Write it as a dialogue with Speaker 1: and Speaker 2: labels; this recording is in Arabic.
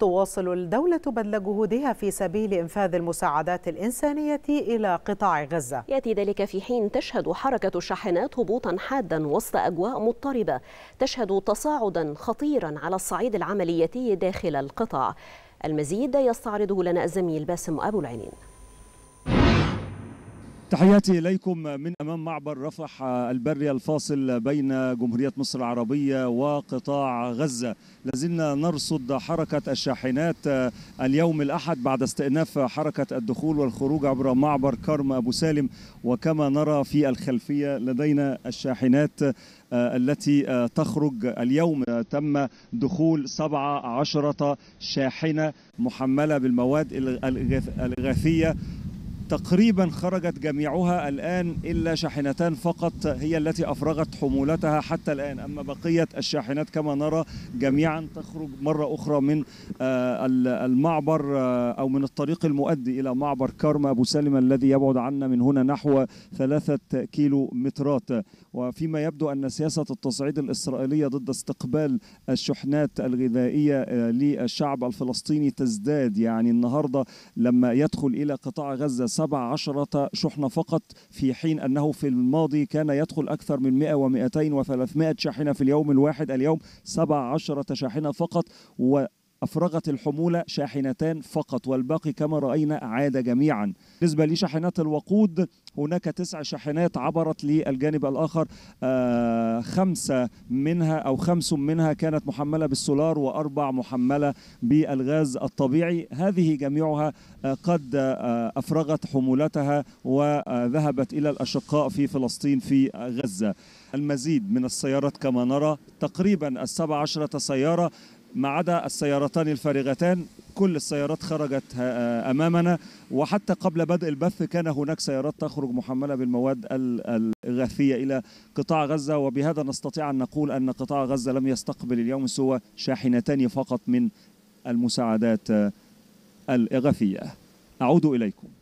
Speaker 1: تواصل الدولة بذل جهودها في سبيل إنفاذ المساعدات الإنسانية إلى قطاع غزة يأتي ذلك في حين تشهد حركة الشاحنات هبوطا حادا وسط أجواء مضطربة تشهد تصاعدا خطيرا على الصعيد العملياتي داخل القطاع المزيد يستعرضه لنا الزميل باسم أبو العينين
Speaker 2: تحياتي إليكم من أمام معبر رفح البري الفاصل بين جمهورية مصر العربية وقطاع غزة لازلنا نرصد حركة الشاحنات اليوم الأحد بعد استئناف حركة الدخول والخروج عبر معبر كرم أبو سالم وكما نرى في الخلفية لدينا الشاحنات التي تخرج اليوم تم دخول 17 شاحنة محملة بالمواد الغاثية تقريبا خرجت جميعها الآن إلا شاحنتان فقط هي التي أفرغت حمولتها حتى الآن أما بقية الشاحنات كما نرى جميعا تخرج مرة أخرى من آه، المعبر آه، أو من الطريق المؤدي إلى معبر كارما أبو سالم الذي يبعد عنا من هنا نحو ثلاثة كيلو مترات وفيما يبدو أن سياسة التصعيد الإسرائيلية ضد استقبال الشحنات الغذائية آه، للشعب الفلسطيني تزداد يعني النهاردة لما يدخل إلى قطاع غزة سبع عشرة شحنة فقط في حين أنه في الماضي كان يدخل أكثر من 100 و200 و300 شاحنة في اليوم الواحد اليوم 17 شاحنة فقط و أفرغت الحمولة شاحنتان فقط والباقي كما رأينا عاد جميعا بالنسبة لشاحنات الوقود هناك تسع شاحنات عبرت للجانب الآخر آه، خمسة منها أو خمس منها كانت محملة بالسولار وأربع محملة بالغاز الطبيعي هذه جميعها آه، قد آه، أفرغت حمولتها وذهبت إلى الأشقاء في فلسطين في غزة المزيد من السيارات كما نرى تقريبا السبع عشرة سيارة ما عدا السيارتان الفارغتان كل السيارات خرجت آه، آه، امامنا وحتى قبل بدء البث كان هناك سيارات تخرج محمله بالمواد الاغاثيه الى قطاع غزه وبهذا نستطيع ان نقول ان قطاع غزه لم يستقبل اليوم سوى شاحنتان فقط من المساعدات آه، الاغاثيه اعود اليكم